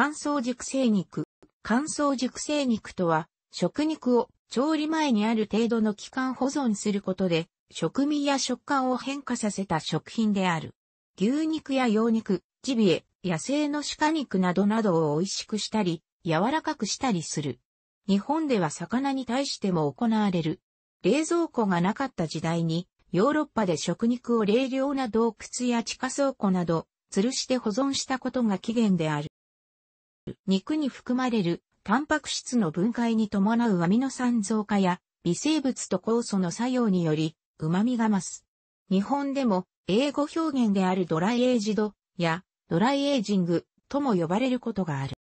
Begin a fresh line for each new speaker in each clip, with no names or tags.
乾燥熟成肉。乾燥熟成肉とは、食肉を調理前にある程度の期間保存することで、食味や食感を変化させた食品である。牛肉や羊肉、ジビエ、野生の鹿肉などなどを美味しくしたり、柔らかくしたりする。日本では魚に対しても行われる。冷蔵庫がなかった時代に、ヨーロッパで食肉を冷涼な洞窟や地下倉庫など、吊るして保存したことが起源である。肉に含まれるタンパク質の分解に伴うアミノ酸増加や微生物と酵素の作用により旨味が増す。日本でも英語表現であるドライエイジドやドライエイジングとも呼ばれることがある。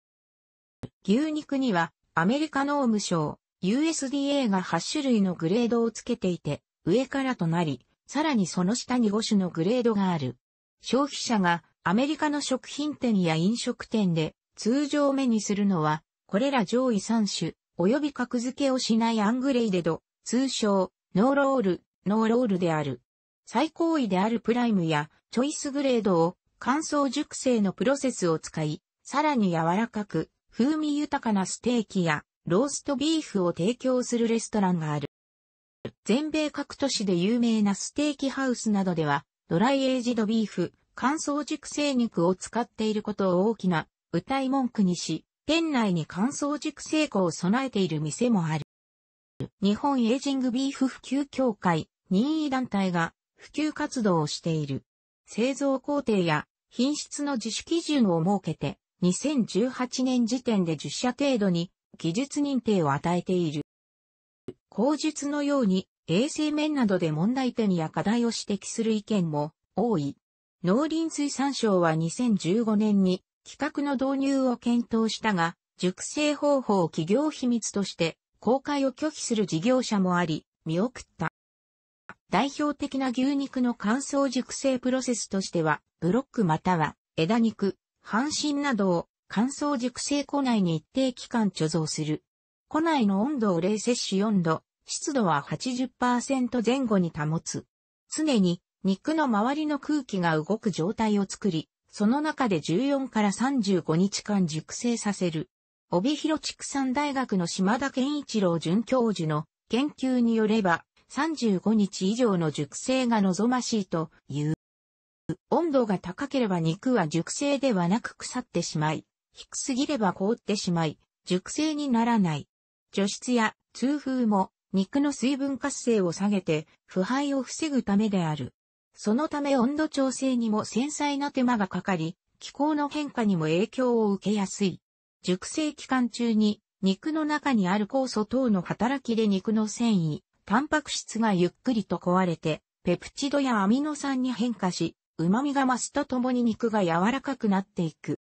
牛肉にはアメリカ農務省 USDA が8種類のグレードをつけていて上からとなり、さらにその下に5種のグレードがある。消費者がアメリカの食品店や飲食店で通常目にするのは、これら上位3種、及び格付けをしないアングレイデド、通称、ノーロール、ノーロールである。最高位であるプライムやチョイスグレードを乾燥熟成のプロセスを使い、さらに柔らかく風味豊かなステーキやローストビーフを提供するレストランがある。全米各都市で有名なステーキハウスなどでは、ドライエイジドビーフ、乾燥熟成肉を使っていることを大きな歌い文句にし、店内に乾燥熟成庫を備えている店もある。日本エイジングビーフ普及協会、任意団体が普及活動をしている。製造工程や品質の自主基準を設けて、2018年時点で10社程度に技術認定を与えている。口述のように衛生面などで問題点や課題を指摘する意見も多い。農林水産省は2015年に企画の導入を検討したが、熟成方法を企業秘密として公開を拒否する事業者もあり、見送った。代表的な牛肉の乾燥熟成プロセスとしては、ブロックまたは枝肉、半身などを乾燥熟成庫内に一定期間貯蔵する。庫内の温度を冷摂取4度、湿度は80%前後に保つ。常に肉の周りの空気が動く状態を作り、その中で14から35日間熟成させる。帯広畜産大学の島田健一郎准教授の研究によれば、35日以上の熟成が望ましいという。温度が高ければ肉は熟成ではなく腐ってしまい、低すぎれば凍ってしまい、熟成にならない。除湿や通風も肉の水分活性を下げて腐敗を防ぐためである。そのため温度調整にも繊細な手間がかかり、気候の変化にも影響を受けやすい。熟成期間中に肉の中にある酵素等の働きで肉の繊維、タンパク質がゆっくりと壊れて、ペプチドやアミノ酸に変化し、旨味が増すとともに肉が柔らかくなっていく。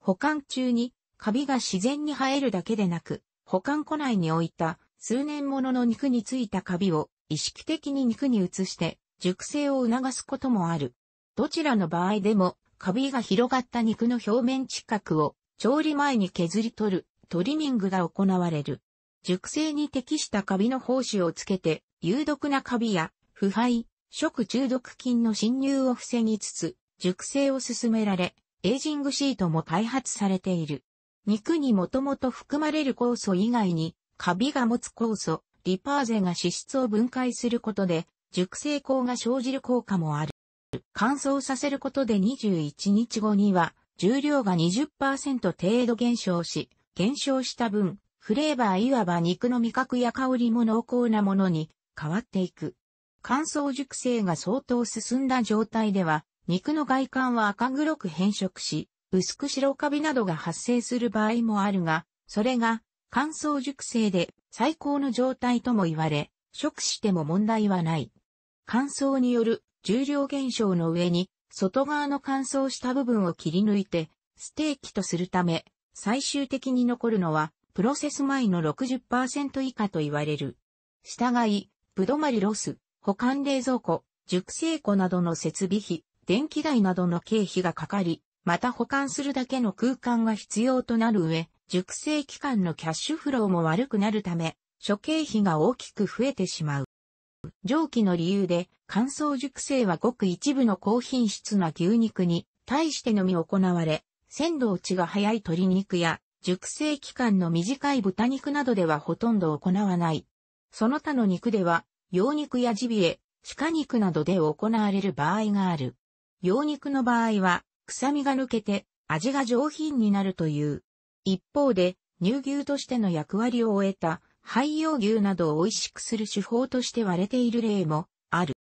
保管中にカビが自然に生えるだけでなく、保管庫内に置いた数年ものの肉についたカビを意識的に肉に移して熟成を促すこともある。どちらの場合でも、カビが広がった肉の表面近くを調理前に削り取るトリミングが行われる。熟成に適したカビの胞子をつけて、有毒なカビや腐敗、食中毒菌の侵入を防ぎつつ、熟成を進められ、エイジングシートも開発されている。肉にもともと含まれる酵素以外に、カビが持つ酵素、リパーゼが脂質を分解することで、熟成効が生じる効果もある。乾燥させることで21日後には、重量が20%程度減少し、減少した分、フレーバーいわば肉の味覚や香りも濃厚なものに変わっていく。乾燥熟成が相当進んだ状態では、肉の外観は赤黒く変色し、薄く白カビなどが発生する場合もあるが、それが乾燥熟成で最高の状態とも言われ、食しても問題はない。乾燥による重量減少の上に、外側の乾燥した部分を切り抜いて、ステーキとするため、最終的に残るのは、プロセス前の60%以下と言われる。従い、ぶどまりロス、保管冷蔵庫、熟成庫などの設備費、電気代などの経費がかかり、また保管するだけの空間が必要となる上、熟成期間のキャッシュフローも悪くなるため、諸経費が大きく増えてしまう。上記の理由で、乾燥熟成はごく一部の高品質な牛肉に対してのみ行われ、鮮度落ちが早い鶏肉や熟成期間の短い豚肉などではほとんど行わない。その他の肉では、羊肉やジビエ、鹿肉などで行われる場合がある。羊肉の場合は、臭みが抜けて味が上品になるという。一方で、乳牛としての役割を終えた廃用牛などを美味しくする手法として割れている例もある。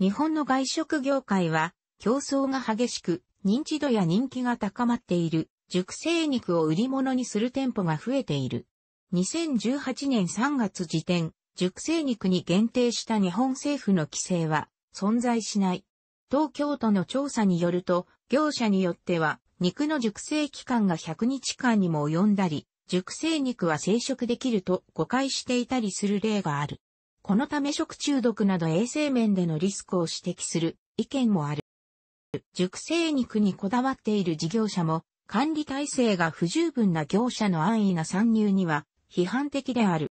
日本の外食業界は競争が激しく認知度や人気が高まっている熟成肉を売り物にする店舗が増えている。2018年3月時点、熟成肉に限定した日本政府の規制は存在しない。東京都の調査によると、業者によっては肉の熟成期間が100日間にも及んだり、熟成肉は生食できると誤解していたりする例がある。このため食中毒など衛生面でのリスクを指摘する意見もある。熟成肉にこだわっている事業者も管理体制が不十分な業者の安易な参入には批判的である。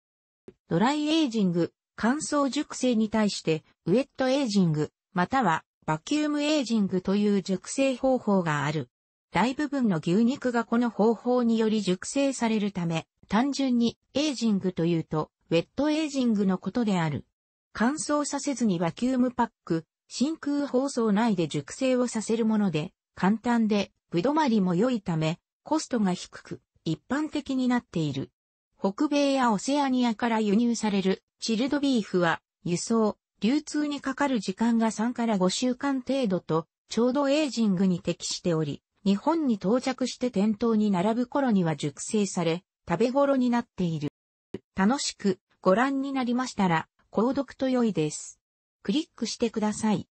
ドライエイジング、乾燥熟成に対してウェットエイジング、またはバキュームエイジングという熟成方法がある。大部分の牛肉がこの方法により熟成されるため、単純にエイジングというと、ウェットエイジングのことである。乾燥させずにバキュームパック、真空包装内で熟成をさせるもので、簡単で、ぶどまりも良いため、コストが低く、一般的になっている。北米やオセアニアから輸入されるチルドビーフは輸送、流通にかかる時間が3から5週間程度とちょうどエイジングに適しており、日本に到着して店頭に並ぶ頃には熟成され、食べ頃になっている。楽しくご覧になりましたら、購読と良いです。クリックしてください。